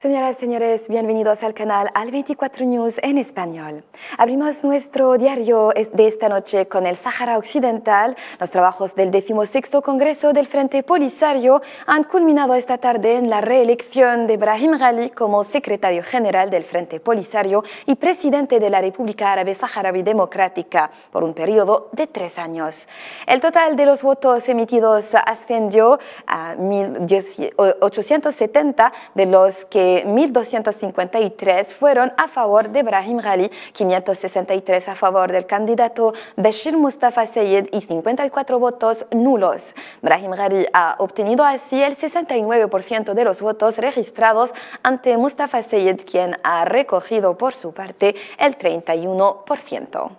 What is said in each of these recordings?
Señoras y señores, bienvenidos al canal Al 24 News en español. Abrimos nuestro diario de esta noche con el Sáhara Occidental. Los trabajos del 16 Congreso del Frente Polisario han culminado esta tarde en la reelección de Brahim Ghali como secretario general del Frente Polisario y presidente de la República Árabe Saharaui Democrática por un periodo de tres años. El total de los votos emitidos ascendió a 1.870 de los que 1.253 fueron a favor de Brahim Ghali, 563 a favor del candidato Bashir Mustafa Seyed y 54 votos nulos. Brahim Ghali ha obtenido así el 69% de los votos registrados ante Mustafa Seyed, quien ha recogido por su parte el 31%.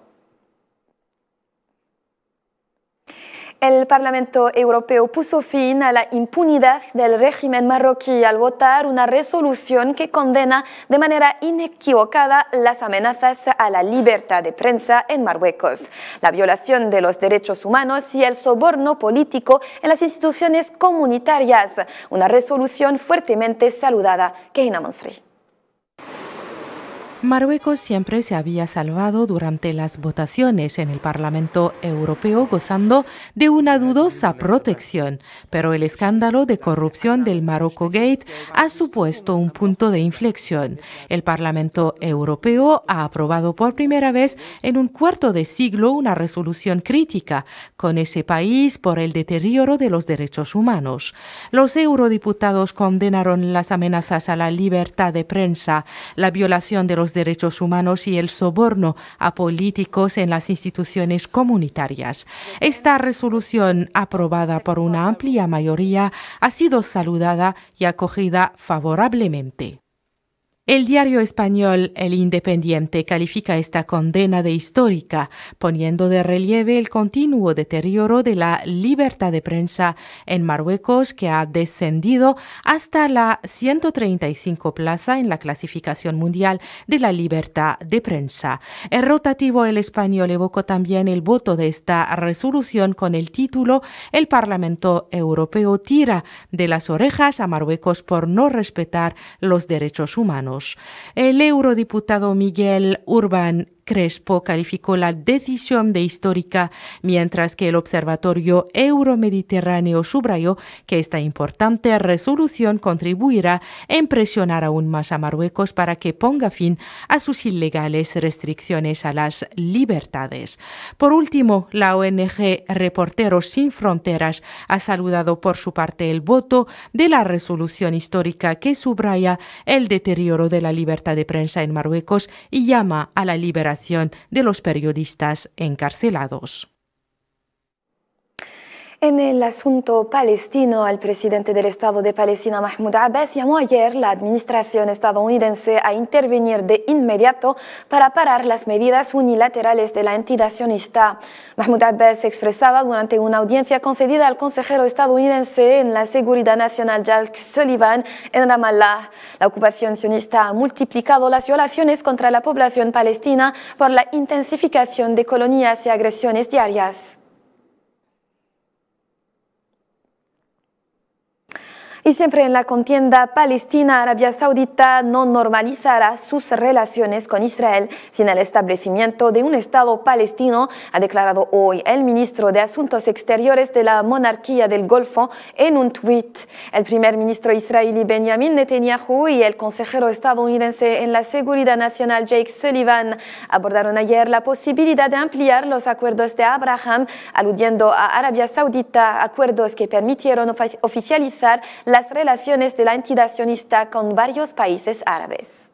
El Parlamento Europeo puso fin a la impunidad del régimen marroquí al votar una resolución que condena de manera inequivocada las amenazas a la libertad de prensa en Marruecos, la violación de los derechos humanos y el soborno político en las instituciones comunitarias, una resolución fuertemente saludada que Marruecos siempre se había salvado durante las votaciones en el Parlamento Europeo gozando de una dudosa protección, pero el escándalo de corrupción del Marocco Gate ha supuesto un punto de inflexión. El Parlamento Europeo ha aprobado por primera vez en un cuarto de siglo una resolución crítica con ese país por el deterioro de los derechos humanos. Los eurodiputados condenaron las amenazas a la libertad de prensa, la violación de los derechos humanos y el soborno a políticos en las instituciones comunitarias. Esta resolución, aprobada por una amplia mayoría, ha sido saludada y acogida favorablemente. El diario español El Independiente califica esta condena de histórica, poniendo de relieve el continuo deterioro de la libertad de prensa en Marruecos, que ha descendido hasta la 135 plaza en la clasificación mundial de la libertad de prensa. El rotativo El Español evocó también el voto de esta resolución con el título El Parlamento Europeo tira de las orejas a Marruecos por no respetar los derechos humanos. El eurodiputado Miguel Urban... Crespo calificó la decisión de histórica, mientras que el Observatorio Euromediterráneo subrayó que esta importante resolución contribuirá en presionar aún más a Marruecos para que ponga fin a sus ilegales restricciones a las libertades. Por último, la ONG Reporteros Sin Fronteras ha saludado por su parte el voto de la resolución histórica que subraya el deterioro de la libertad de prensa en Marruecos y llama a la liberación de los periodistas encarcelados. En el asunto palestino, el presidente del Estado de Palestina, Mahmoud Abbas, llamó ayer la administración estadounidense a intervenir de inmediato para parar las medidas unilaterales de la entidad sionista. Mahmoud Abbas expresaba durante una audiencia concedida al consejero estadounidense en la Seguridad Nacional, Jack Sullivan, en Ramallah. La ocupación sionista ha multiplicado las violaciones contra la población palestina por la intensificación de colonias y agresiones diarias. siempre en la contienda palestina, Arabia Saudita no normalizará sus relaciones con Israel sin el establecimiento de un Estado palestino, ha declarado hoy el ministro de Asuntos Exteriores de la Monarquía del Golfo en un tuit. El primer ministro israelí Benjamin Netanyahu y el consejero estadounidense en la Seguridad Nacional Jake Sullivan abordaron ayer la posibilidad de ampliar los acuerdos de Abraham, aludiendo a Arabia Saudita, acuerdos que permitieron oficializar la relaciones de la entidad con varios países árabes.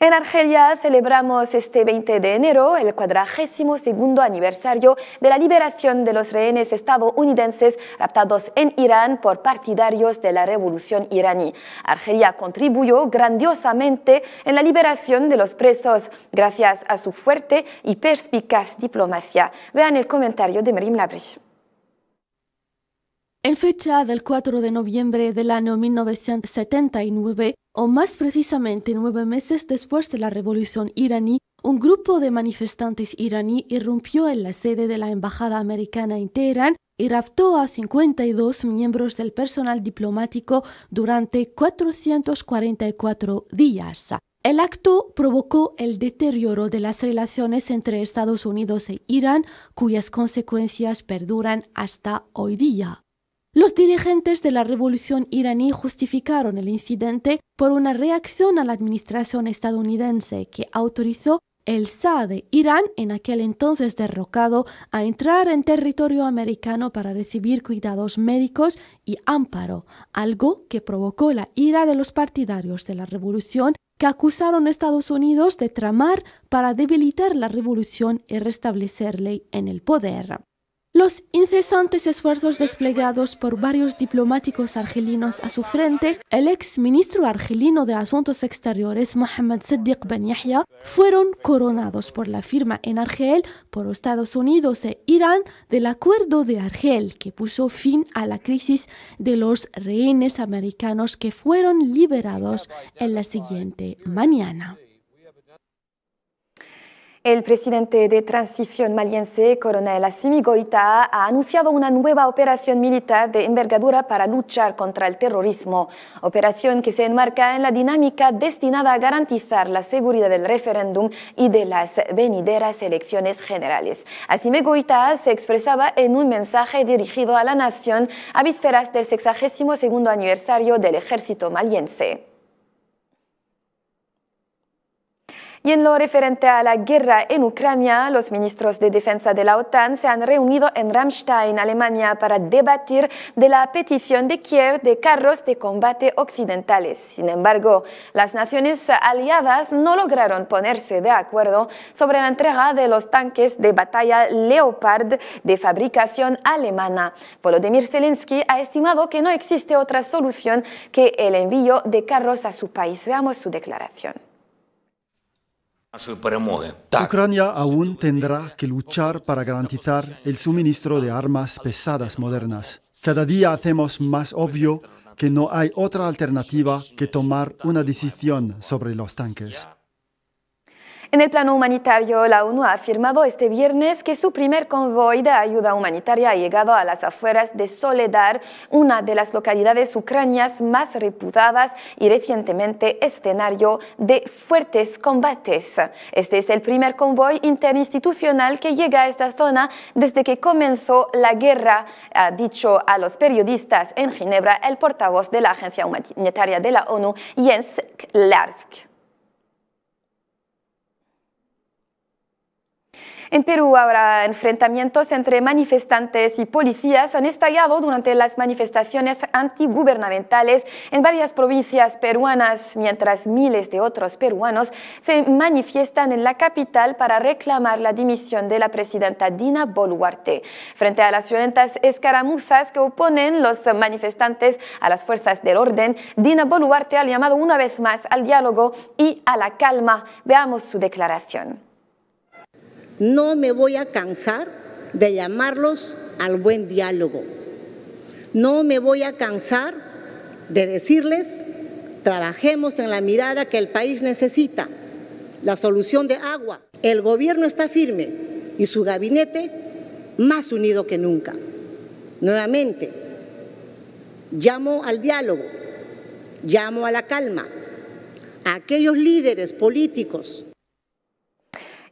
En Argelia celebramos este 20 de enero el cuadragésimo segundo aniversario de la liberación de los rehenes estadounidenses raptados en Irán por partidarios de la revolución iraní. Argelia contribuyó grandiosamente en la liberación de los presos gracias a su fuerte y perspicaz diplomacia. Vean el comentario de Merim Labri. En fecha del 4 de noviembre del año 1979, o más precisamente nueve meses después de la revolución iraní, un grupo de manifestantes iraní irrumpió en la sede de la Embajada Americana en Teherán y raptó a 52 miembros del personal diplomático durante 444 días. El acto provocó el deterioro de las relaciones entre Estados Unidos e Irán, cuyas consecuencias perduran hasta hoy día. Los dirigentes de la revolución iraní justificaron el incidente por una reacción a la administración estadounidense que autorizó el SAD Irán, en aquel entonces derrocado, a entrar en territorio americano para recibir cuidados médicos y amparo, algo que provocó la ira de los partidarios de la revolución que acusaron a Estados Unidos de tramar para debilitar la revolución y restablecerle en el poder. Los incesantes esfuerzos desplegados por varios diplomáticos argelinos a su frente, el ex ministro argelino de Asuntos Exteriores Mohamed Sadiq Ben Yahya, fueron coronados por la firma en Argel por Estados Unidos e Irán del Acuerdo de Argel, que puso fin a la crisis de los rehenes americanos que fueron liberados en la siguiente mañana. El presidente de transición maliense, coronel Asimi Goita, ha anunciado una nueva operación militar de envergadura para luchar contra el terrorismo, operación que se enmarca en la dinámica destinada a garantizar la seguridad del referéndum y de las venideras elecciones generales. Assimi Goita se expresaba en un mensaje dirigido a la nación a vísperas del 62 aniversario del ejército maliense. en lo referente a la guerra en Ucrania, los ministros de Defensa de la OTAN se han reunido en Ramstein, Alemania, para debatir de la petición de Kiev de carros de combate occidentales. Sin embargo, las naciones aliadas no lograron ponerse de acuerdo sobre la entrega de los tanques de batalla Leopard de fabricación alemana. Volodymyr Zelensky ha estimado que no existe otra solución que el envío de carros a su país. Veamos su declaración. Ucrania aún tendrá que luchar para garantizar el suministro de armas pesadas modernas. Cada día hacemos más obvio que no hay otra alternativa que tomar una decisión sobre los tanques. En el plano humanitario, la ONU ha afirmado este viernes que su primer convoy de ayuda humanitaria ha llegado a las afueras de Soledar, una de las localidades ucranianas más reputadas y recientemente escenario de fuertes combates. Este es el primer convoy interinstitucional que llega a esta zona desde que comenzó la guerra, ha dicho a los periodistas en Ginebra el portavoz de la Agencia Humanitaria de la ONU, Jens Klarsk. En Perú ahora enfrentamientos entre manifestantes y policías han estallado durante las manifestaciones antigubernamentales en varias provincias peruanas, mientras miles de otros peruanos se manifiestan en la capital para reclamar la dimisión de la presidenta Dina Boluarte. Frente a las violentas escaramuzas que oponen los manifestantes a las fuerzas del orden, Dina Boluarte ha llamado una vez más al diálogo y a la calma. Veamos su declaración. No me voy a cansar de llamarlos al buen diálogo. No me voy a cansar de decirles, trabajemos en la mirada que el país necesita, la solución de agua. El gobierno está firme y su gabinete más unido que nunca. Nuevamente, llamo al diálogo, llamo a la calma. A aquellos líderes políticos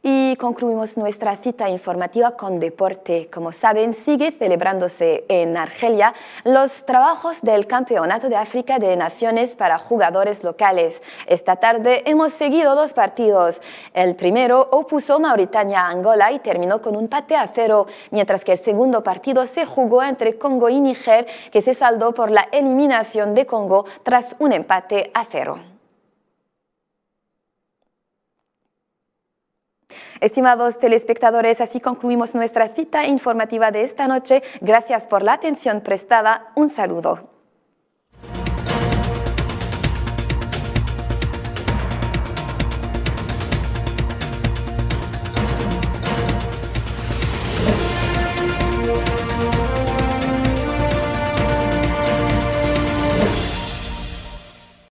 y concluimos nuestra cita informativa con deporte. Como saben, sigue celebrándose en Argelia los trabajos del Campeonato de África de Naciones para jugadores locales. Esta tarde hemos seguido dos partidos. El primero opuso Mauritania a Angola y terminó con un pate a cero, mientras que el segundo partido se jugó entre Congo y Niger, que se saldó por la eliminación de Congo tras un empate a cero. Estimados telespectadores, así concluimos nuestra cita informativa de esta noche. Gracias por la atención prestada. Un saludo.